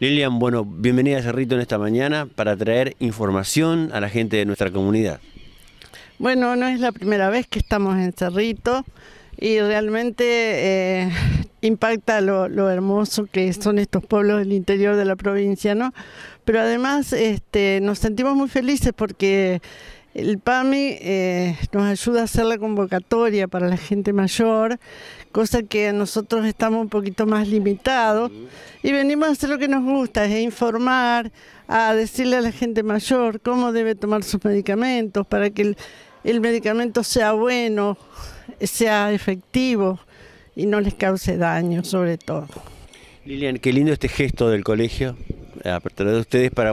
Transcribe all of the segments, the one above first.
Lilian, bueno, bienvenida a Cerrito en esta mañana para traer información a la gente de nuestra comunidad. Bueno, no es la primera vez que estamos en Cerrito y realmente eh, impacta lo, lo, hermoso que son estos pueblos del interior de la provincia, ¿no? Pero además este, nos sentimos muy felices porque el PAMI eh, nos ayuda a hacer la convocatoria para la gente mayor, cosa que nosotros estamos un poquito más limitados y venimos a hacer lo que nos gusta, es informar, a decirle a la gente mayor cómo debe tomar sus medicamentos para que el, medicamento sea bueno, sea efectivo y no les cause daño sobre todo. Lilian, qué lindo este gesto del colegio eh, a partir de ustedes para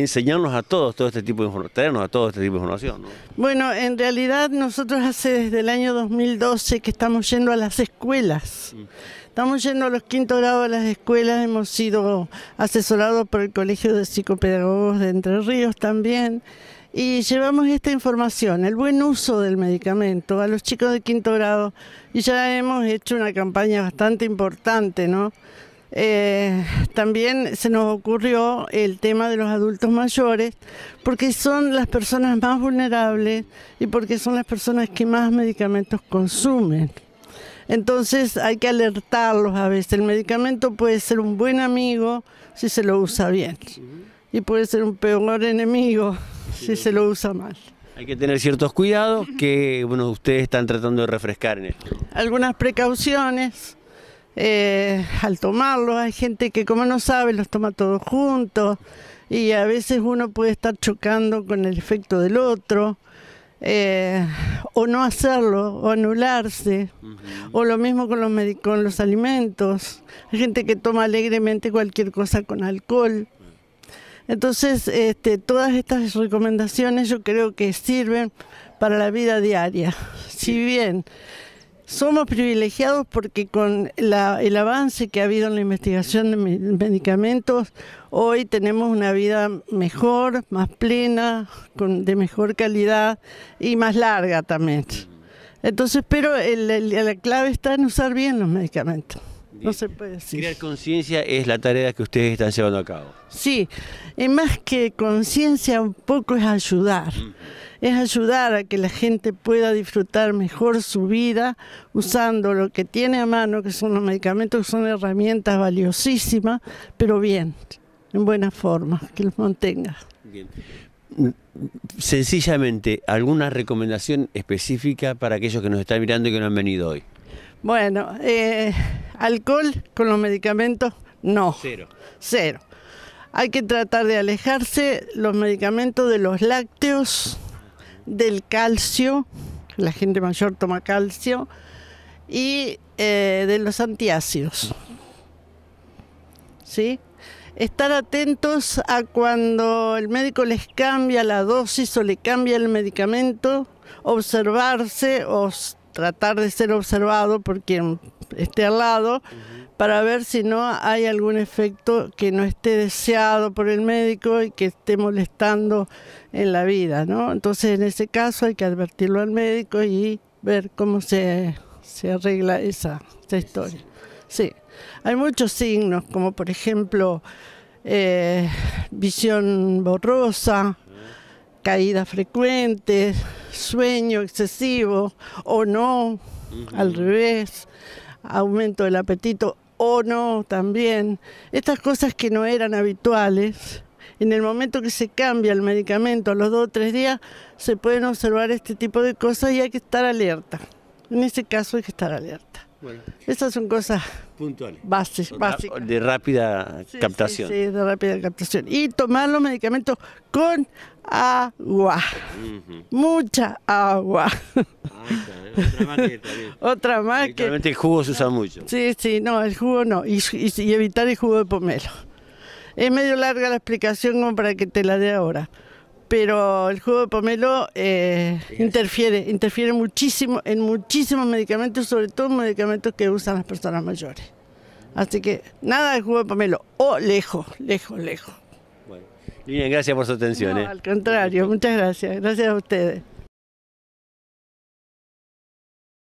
enseñarnos a todos todo este tipo de información, a todos este tipo de información. Bueno, en realidad nosotros hace desde el año 2012 que estamos yendo a las escuelas. Mm. Estamos yendo a los quinto grado a las escuelas, hemos sido asesorados por el Colegio de Psicopedagogos de Entre Ríos también y llevamos esta información, el buen uso del medicamento a los chicos de quinto grado y ya hemos hecho una campaña bastante importante, ¿no? Eh, también se nos ocurrió el tema de los adultos mayores, porque son las personas más vulnerables y porque son las personas que más medicamentos consumen. Entonces hay que alertarlos a veces. El medicamento puede ser un buen amigo si se lo usa bien y puede ser un peor enemigo si se lo usa mal. Hay que tener ciertos cuidados que bueno, ustedes están tratando de refrescar en esto. Algunas precauciones eh, al tomarlo, Hay gente que como no sabe los toma todos juntos y a veces uno puede estar chocando con el efecto del otro. Eh, o no hacerlo, o anularse, o lo mismo con los, alimentos. Hay gente que toma alegremente cualquier cosa con alcohol. Entonces, este, todas estas recomendaciones yo creo que sirven para la vida diaria. Si bien somos privilegiados porque con el avance que ha habido en la investigación de medicamentos, hoy tenemos una vida mejor, más plena, de mejor calidad y más larga también. Entonces, pero el, la clave está en usar bien los medicamentos. No se puede decir. Crear conciencia es la tarea que ustedes están llevando a cabo. Sí, y más que conciencia, un poco es ayudar es ayudar a que la gente pueda disfrutar mejor su vida usando lo que tiene a mano, que son los medicamentos, que son herramientas valiosísimas, pero bien, en buena forma, que los mantenga. Sencillamente, ¿alguna recomendación específica para aquellos que nos están mirando y que no han venido hoy? Bueno, eh, alcohol con los medicamentos, no. Cero. Cero. Hay que tratar de alejarse los medicamentos de los lácteos, del calcio, la gente mayor toma calcio, y eh, de los antiácidos. ¿Sí? Estar atentos a cuando el médico les cambia la dosis o le cambia el medicamento, observarse o tratar de ser observado por quien esté al lado para ver si no hay algún efecto que no esté deseado por el médico y que esté molestando en la vida, ¿no? Entonces, en ese caso hay que advertirlo al médico y ver cómo se, se arregla esa, historia. Sí, hay muchos signos, como por ejemplo eh, visión borrosa, caídas frecuentes, sueño excesivo o no, al revés, aumento del apetito o no también. Estas cosas que no eran habituales, en el momento que se cambia el medicamento, a los dos o tres días, se pueden observar este tipo de cosas y hay que estar alerta. En ese caso hay que estar alerta. Bueno. Estas son cosas Básicas. De rápida captación. de rápida captación. Y tomar los medicamentos con agua. Mucha agua. ¿eh? otra más que. el jugo se usa mucho. Sí, sí, no, el jugo no. y evitar el jugo de pomelo. Es medio larga la explicación como para que te la dé ahora pero el jugo de pomelo eh, interfiere, interfiere muchísimo en muchísimos medicamentos, sobre todo medicamentos que usan las personas mayores. Así que nada de jugo de pomelo, o lejos, lejos, lejos. Bueno, gracias por su atención. No, ¿eh? Al contrario, muchas gracias, gracias a ustedes.